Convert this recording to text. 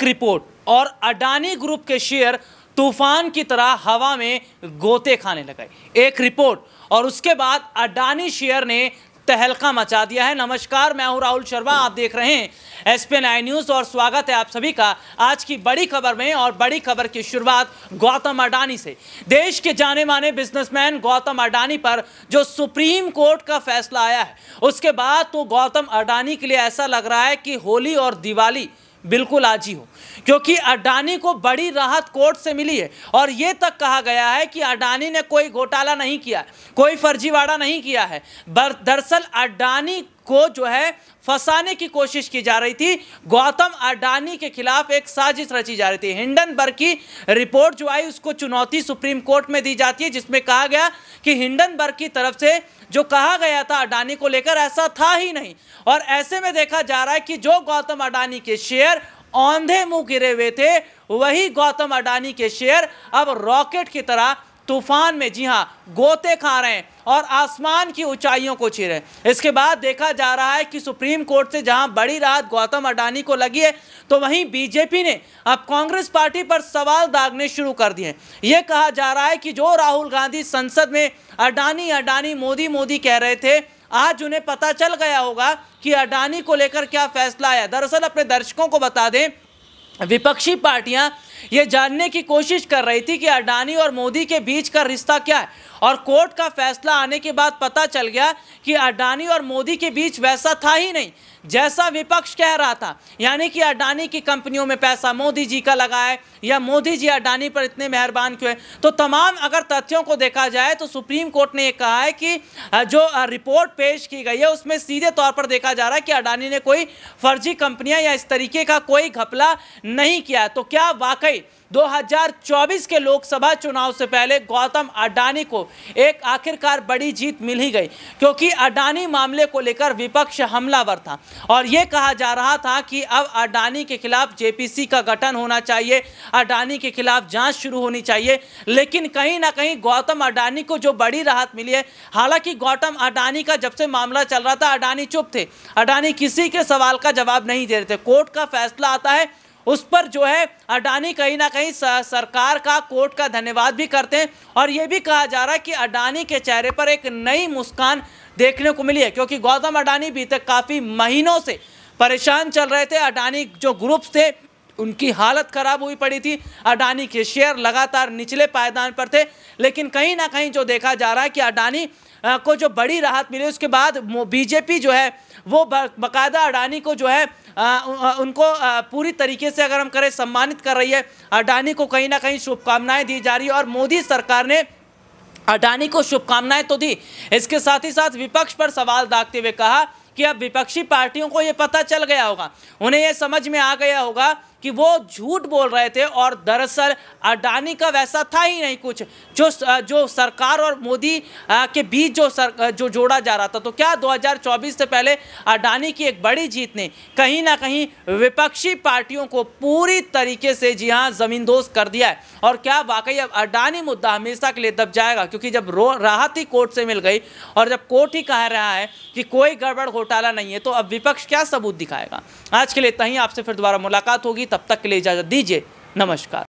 एक रिपोर्ट और अडानी ग्रुप के शेयर तूफान की तरह हवा में गोते खाने लगे एक रिपोर्ट और उसके बाद अडानी शेयर ने तहलका मचा दिया है नमस्कार मैं हूं राहुल शर्मा आप देख रहे हैं एस पी आई न्यूज़ और स्वागत है आप सभी का आज की बड़ी खबर में और बड़ी खबर की शुरुआत गौतम अडानी से देश के जाने माने बिजनेसमैन गौतम अडानी पर जो सुप्रीम कोर्ट का फैसला आया है उसके बाद तो गौतम अडानी के लिए ऐसा लग रहा है कि होली और दिवाली बिल्कुल आज ही हो क्योंकि अडानी को बड़ी राहत कोर्ट से मिली है और ये तक कहा गया है कि अडानी ने कोई घोटाला नहीं किया कोई फर्जीवाड़ा नहीं किया है दरअसल अडानी को जो है फंसाने की कोशिश की जा रही थी गौतम अडानी के खिलाफ एक साजिश रची जा रही थी हिंडनबर्ग की रिपोर्ट जो आई उसको चुनौती सुप्रीम कोर्ट में दी जाती है जिसमें कहा गया कि हिंडनबर्ग की तरफ से जो कहा गया था अडानी को लेकर ऐसा था ही नहीं और ऐसे में देखा जा रहा है कि जो गौतम अडानी के शेयर औंधे मुंह गिरे हुए थे वही गौतम अडानी के शेयर अब रॉकेट की तरह तूफान में जी हाँ गोते खा रहे हैं और आसमान की ऊंचाइयों को छी रहे हैं इसके बाद देखा जा रहा है कि सुप्रीम कोर्ट से जहां बड़ी राहत गौतम अडानी को लगी है तो वहीं बीजेपी ने अब कांग्रेस पार्टी पर सवाल दागने शुरू कर दिए ये कहा जा रहा है कि जो राहुल गांधी संसद में अडानी अडानी मोदी मोदी कह रहे थे आज उन्हें पता चल गया होगा कि अडानी को लेकर क्या फैसला आया दरअसल अपने दर्शकों को बता दें विपक्षी पार्टियां ये जानने की कोशिश कर रही थी कि अडानी और मोदी के बीच का रिश्ता क्या है और कोर्ट का फैसला आने के बाद पता चल गया कि अडानी और मोदी के बीच वैसा था ही नहीं जैसा विपक्ष कह रहा था यानी कि अडानी की कंपनियों में पैसा मोदी जी का लगा है या मोदी जी अडानी पर इतने मेहरबान क्यों है तो तमाम अगर तथ्यों को देखा जाए तो सुप्रीम कोर्ट ने यह कहा है कि जो रिपोर्ट पेश की गई है उसमें सीधे तौर पर देखा जा रहा है कि अडानी ने कोई फर्जी कंपनियां या इस तरीके का कोई घपला नहीं किया तो क्या वाकई गई 2024 के लोकसभा चुनाव से पहले गौतम अडानी को एक आखिरकार बड़ी जीत मिल ही गई क्योंकि अडानी मामले को लेकर विपक्ष हमलावर था और ये कहा जा रहा था कि अब अडानी के खिलाफ जेपीसी का गठन होना चाहिए अडानी के खिलाफ जांच शुरू होनी चाहिए लेकिन कहीं ना कहीं गौतम अडानी को जो बड़ी राहत मिली है हालांकि गौतम अडानी का जब से मामला चल रहा था अडानी चुप थे अडानी किसी के सवाल का जवाब नहीं दे रहे थे कोर्ट का फैसला आता है उस पर जो है अडानी कहीं ना कहीं सरकार का कोर्ट का धन्यवाद भी करते हैं और ये भी कहा जा रहा है कि अडानी के चेहरे पर एक नई मुस्कान देखने को मिली है क्योंकि गौतम अडानी बीते काफ़ी महीनों से परेशान चल रहे थे अडानी जो ग्रुप्स थे उनकी हालत ख़राब हुई पड़ी थी अडानी के शेयर लगातार निचले पायदान पर थे लेकिन कहीं ना कहीं जो देखा जा रहा है कि अडानी को जो बड़ी राहत मिली उसके बाद बीजेपी जो है वो बकायदा अडानी को जो है आ, उनको आ, पूरी तरीके से अगर हम करें सम्मानित कर रही है अडानी को कहीं ना कहीं शुभकामनाएं दी जा रही है और मोदी सरकार ने अडानी को शुभकामनाएं तो दी इसके साथ ही साथ विपक्ष पर सवाल दागते हुए कहा कि अब विपक्षी पार्टियों को ये पता चल गया होगा उन्हें यह समझ में आ गया होगा कि वो झूठ बोल रहे थे और दरअसल अडानी का वैसा था ही नहीं कुछ जो जो सरकार और मोदी के बीच जो सर जो जोड़ा जा रहा था तो क्या 2024 से पहले अडानी की एक बड़ी जीत ने कहीं ना कहीं विपक्षी पार्टियों को पूरी तरीके से जी हाँ ज़मींदोज कर दिया है और क्या वाकई अब अडानी मुद्दा हमेशा के लिए दब जाएगा क्योंकि जब रो राहत ही कोर्ट से मिल गई और जब कोर्ट ही कह रहा है कि कोई गड़बड़ घोटाला नहीं है तो अब विपक्ष क्या सबूत दिखाएगा आज के लिए तहीं आपसे फिर दोबारा मुलाकात होगी तब तक के लिए इजाज़त दीजिए नमस्कार